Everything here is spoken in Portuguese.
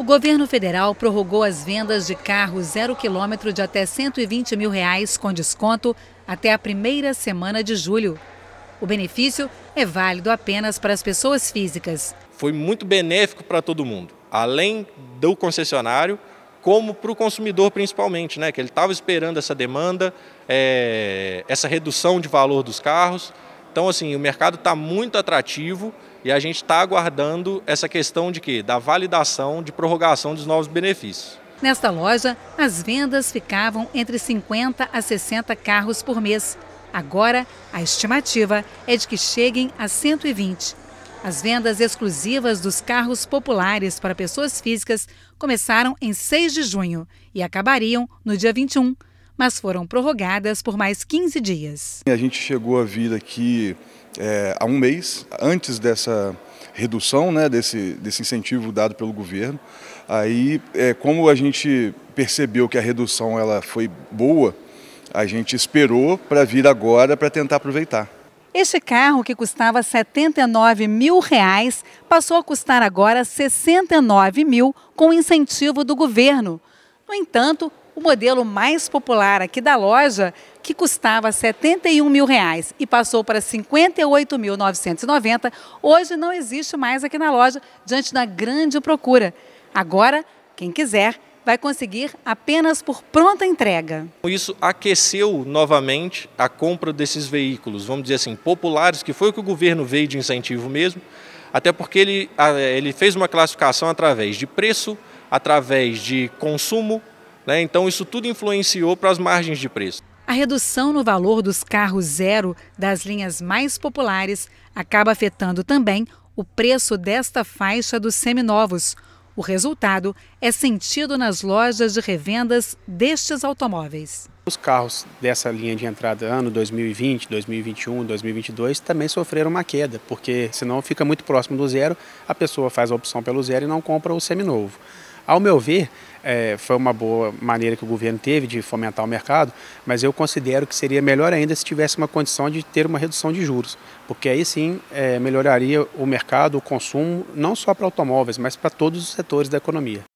O governo federal prorrogou as vendas de carros zero quilômetro de até 120 mil reais com desconto até a primeira semana de julho. O benefício é válido apenas para as pessoas físicas. Foi muito benéfico para todo mundo, além do concessionário, como para o consumidor principalmente, né? Que ele estava esperando essa demanda, é, essa redução de valor dos carros. Então, assim, o mercado está muito atrativo e a gente está aguardando essa questão de quê? Da validação de prorrogação dos novos benefícios. Nesta loja, as vendas ficavam entre 50 a 60 carros por mês. Agora, a estimativa é de que cheguem a 120. As vendas exclusivas dos carros populares para pessoas físicas começaram em 6 de junho e acabariam no dia 21 mas foram prorrogadas por mais 15 dias. A gente chegou a vir aqui é, há um mês, antes dessa redução né, desse, desse incentivo dado pelo governo. Aí, é, como a gente percebeu que a redução ela foi boa, a gente esperou para vir agora para tentar aproveitar. Este carro, que custava R$ 79 mil, reais, passou a custar agora R$ 69 mil com incentivo do governo. No entanto, o modelo mais popular aqui da loja, que custava R$ 71 mil reais e passou para R$ 58.990, hoje não existe mais aqui na loja, diante da grande procura. Agora, quem quiser vai conseguir apenas por pronta entrega. Isso aqueceu novamente a compra desses veículos, vamos dizer assim, populares, que foi o que o governo veio de incentivo mesmo, até porque ele, ah, é, ele fez uma classificação através de preço, através de consumo né? Então, isso tudo influenciou para as margens de preço. A redução no valor dos carros zero das linhas mais populares acaba afetando também o preço desta faixa dos seminovos. O resultado é sentido nas lojas de revendas destes automóveis. Os carros dessa linha de entrada ano 2020, 2021, 2022 também sofreram uma queda, porque senão fica muito próximo do zero, a pessoa faz a opção pelo zero e não compra o seminovo. Ao meu ver, é, foi uma boa maneira que o governo teve de fomentar o mercado, mas eu considero que seria melhor ainda se tivesse uma condição de ter uma redução de juros, porque aí sim é, melhoraria o mercado, o consumo, não só para automóveis, mas para todos os setores da economia.